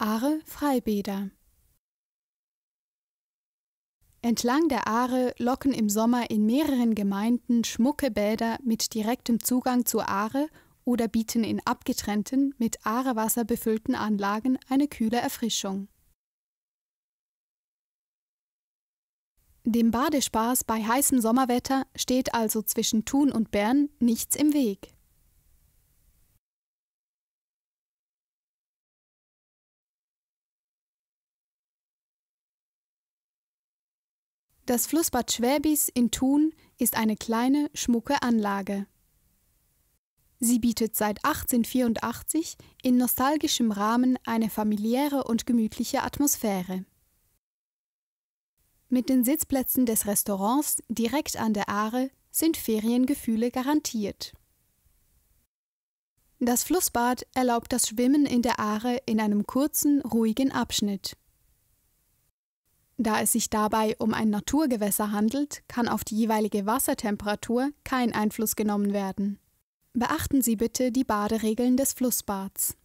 Aare Freibäder Entlang der Aare locken im Sommer in mehreren Gemeinden schmucke Bäder mit direktem Zugang zur Aare oder bieten in abgetrennten, mit Aarewasser befüllten Anlagen eine kühle Erfrischung. Dem Badespaß bei heißem Sommerwetter steht also zwischen Thun und Bern nichts im Weg. Das Flussbad Schwäbis in Thun ist eine kleine, schmucke Anlage. Sie bietet seit 1884 in nostalgischem Rahmen eine familiäre und gemütliche Atmosphäre. Mit den Sitzplätzen des Restaurants direkt an der Aare sind Feriengefühle garantiert. Das Flussbad erlaubt das Schwimmen in der Aare in einem kurzen, ruhigen Abschnitt. Da es sich dabei um ein Naturgewässer handelt, kann auf die jeweilige Wassertemperatur kein Einfluss genommen werden. Beachten Sie bitte die Baderegeln des Flussbads.